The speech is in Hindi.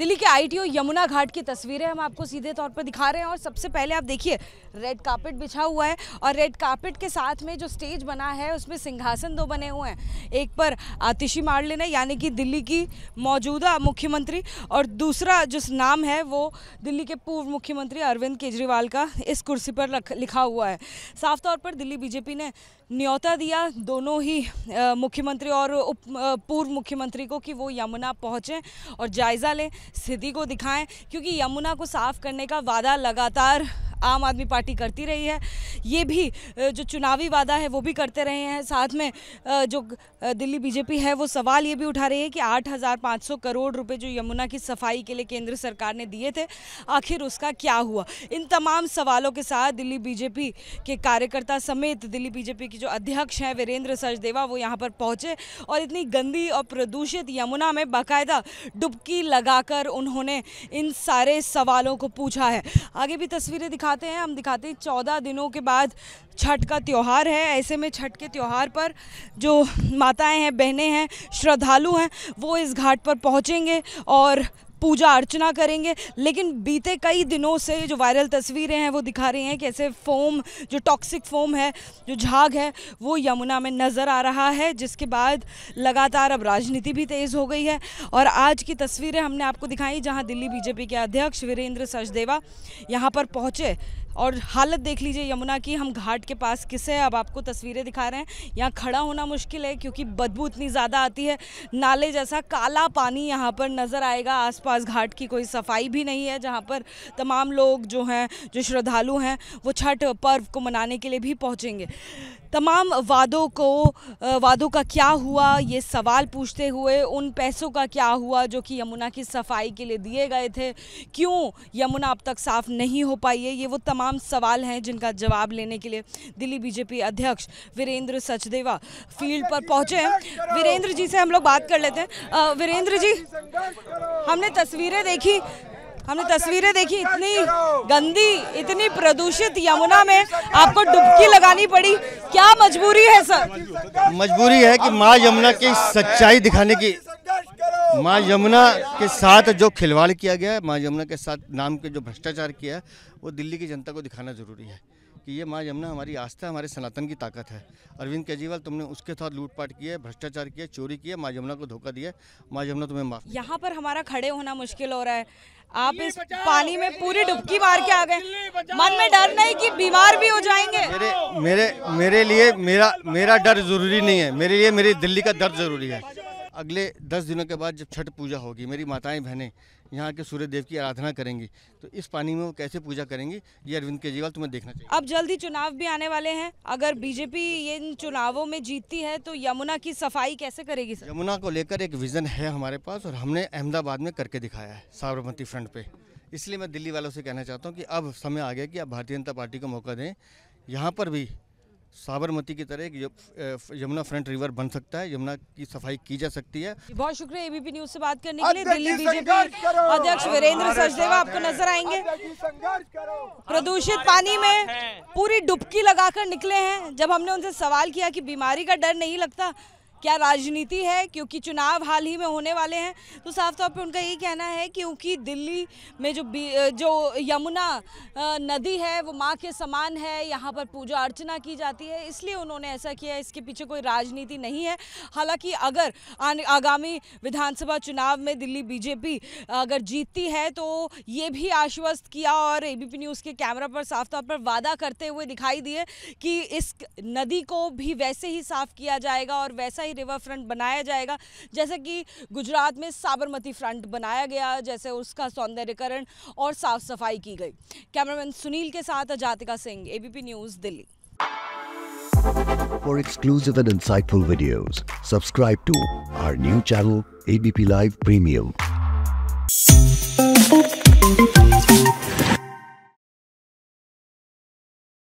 दिल्ली के आईटीओ यमुना घाट की तस्वीरें हम आपको सीधे तौर पर दिखा रहे हैं और सबसे पहले आप देखिए रेड कार्पेट बिछा हुआ है और रेड कार्पेट के साथ में जो स्टेज बना है उसमें सिंहासन दो बने हुए हैं एक पर आतिशी मार लेना यानी कि दिल्ली की मौजूदा मुख्यमंत्री और दूसरा जो नाम है वो दिल्ली के पूर्व मुख्यमंत्री अरविंद केजरीवाल का इस कुर्सी पर लिखा हुआ है साफ तौर पर दिल्ली बीजेपी ने न्योता दिया दोनों ही मुख्यमंत्री और उप पूर्व मुख्यमंत्री को कि वो यमुना पहुँचें और जायज़ा लें स्थिति को दिखाएं क्योंकि यमुना को साफ करने का वादा लगातार आम आदमी पार्टी करती रही है ये भी जो चुनावी वादा है वो भी करते रहे हैं साथ में जो दिल्ली बीजेपी है वो सवाल ये भी उठा रही है कि 8,500 करोड़ रुपए जो यमुना की सफाई के लिए केंद्र सरकार ने दिए थे आखिर उसका क्या हुआ इन तमाम सवालों के साथ दिल्ली बीजेपी के कार्यकर्ता समेत दिल्ली बीजेपी की जो अध्यक्ष हैं वीरेंद्र सचदेवा वो यहाँ पर पहुँचे और इतनी गंदी और प्रदूषित यमुना में बाकायदा डुबकी लगाकर उन्होंने इन सारे सवालों को पूछा है आगे भी तस्वीरें दिखा दिखाते हैं हम दिखाते हैं चौदह दिनों के बाद छठ का त्यौहार है ऐसे में छठ के त्यौहार पर जो माताएं हैं बहनें हैं श्रद्धालु हैं वो इस घाट पर पहुंचेंगे और पूजा अर्चना करेंगे लेकिन बीते कई दिनों से जो वायरल तस्वीरें हैं वो दिखा रही हैं कि ऐसे फोम जो टॉक्सिक फोम है जो झाग है वो यमुना में नज़र आ रहा है जिसके बाद लगातार अब राजनीति भी तेज़ हो गई है और आज की तस्वीरें हमने आपको दिखाई जहाँ दिल्ली बीजेपी के अध्यक्ष वीरेंद्र सचदेवा यहाँ पर पहुँचे और हालत देख लीजिए यमुना की हम घाट के पास किसे अब आपको तस्वीरें दिखा रहे हैं यहाँ खड़ा होना मुश्किल है क्योंकि बदबू इतनी ज़्यादा आती है नाले जैसा काला पानी यहाँ पर नज़र आएगा आसपास घाट की कोई सफाई भी नहीं है जहाँ पर तमाम लोग जो हैं जो श्रद्धालु हैं वो छठ पर्व को मनाने के लिए भी पहुँचेंगे तमाम वादों को वादों का क्या हुआ ये सवाल पूछते हुए उन पैसों का क्या हुआ जो कि यमुना की सफाई के लिए दिए गए थे क्यों यमुना अब तक साफ़ नहीं हो पाई है ये वो तमाम तमाम सवाल हैं जिनका जवाब लेने के लिए दिल्ली बीजेपी अध्यक्ष वीरेंद्र सचदेवा फील्ड पर पहुंचे हैं वीरेंद्र जी से हम लोग बात कर लेते हैं वीरेंद्र जी हमने तस्वीरें देखी हमने तस्वीरें देखी इतनी गंदी इतनी प्रदूषित यमुना में आपको डुबकी लगानी पड़ी क्या मजबूरी है सर मजबूरी है कि माँ यमुना की सच्चाई दिखाने की माँ यमुना के साथ जो खिलवाड़ किया गया है माँ यमुना के साथ नाम के जो भ्रष्टाचार किया है वो दिल्ली की जनता को दिखाना जरूरी है कि ये माँ यमुना हमारी आस्था हमारे सनातन की ताकत है अरविंद केजरीवाल तुमने उसके साथ लूटपाट किया भ्रष्टाचार किया चोरी किया माँ यमुना को धोखा दिया माँ यमुना तुम्हें माफ यहाँ पर हमारा खड़े होना मुश्किल हो रहा है आप इस पानी में पूरी डुबकी मार के आ गए मन में डर नहीं कि बीमार भी हो जाएंगे मेरे मेरे मेरे लिए मेरा मेरा डर जरूरी नहीं है मेरे लिए मेरी दिल्ली का दर्द जरूरी है अगले दस दिनों के बाद जब छठ पूजा होगी मेरी माताएं बहनें यहाँ के सूर्य देव की आराधना करेंगी तो इस पानी में वो कैसे पूजा करेंगी ये अरविंद केजरीवाल तुम्हें देखना चाहिए अब जल्दी चुनाव भी आने वाले हैं अगर बीजेपी ये इन चुनावों में जीतती है तो यमुना की सफाई कैसे करेगी सर? यमुना को लेकर एक विजन है हमारे पास और हमने अहमदाबाद में करके दिखाया है साबरमती फ्रंट पे इसलिए मैं दिल्ली वालों से कहना चाहता हूँ कि अब समय आ गया कि आप भारतीय जनता पार्टी को मौका दें यहाँ पर भी साबरमती की तरह यमुना फ्रंट रिवर बन सकता है यमुना की सफाई की जा सकती है बहुत शुक्रिया एबीपी न्यूज से बात करने के लिए दिल्ली बीजेपी अध्यक्ष वीरेंद्र सचदेवा आपको नजर आएंगे प्रदूषित पानी में पूरी डुबकी लगाकर निकले हैं जब हमने उनसे सवाल किया कि बीमारी का डर नहीं लगता क्या राजनीति है क्योंकि चुनाव हाल ही में होने वाले हैं तो साफ तौर पर उनका ये कहना है क्योंकि दिल्ली में जो जो यमुना नदी है वो माँ के समान है यहाँ पर पूजा अर्चना की जाती है इसलिए उन्होंने ऐसा किया है इसके पीछे कोई राजनीति नहीं है हालांकि अगर आगामी विधानसभा चुनाव में दिल्ली बीजेपी अगर जीतती है तो ये भी आश्वस्त किया और ए न्यूज़ के कैमरा पर साफ तौर पर वादा करते हुए दिखाई दिए कि इस नदी को भी वैसे ही साफ किया जाएगा और वैसा ही ही रिवर फ्रंट बनाया जाएगा जैसे कि गुजरात में साबरमती फ्रंट बनाया गया जैसे उसका सौंदर्यकरण और साफ सफाई की गई कैमरामैन सुनील के साथ Ajatika Singh ABP news Delhi For exclusive and insightful videos, subscribe to our new channel ABP Live Premium.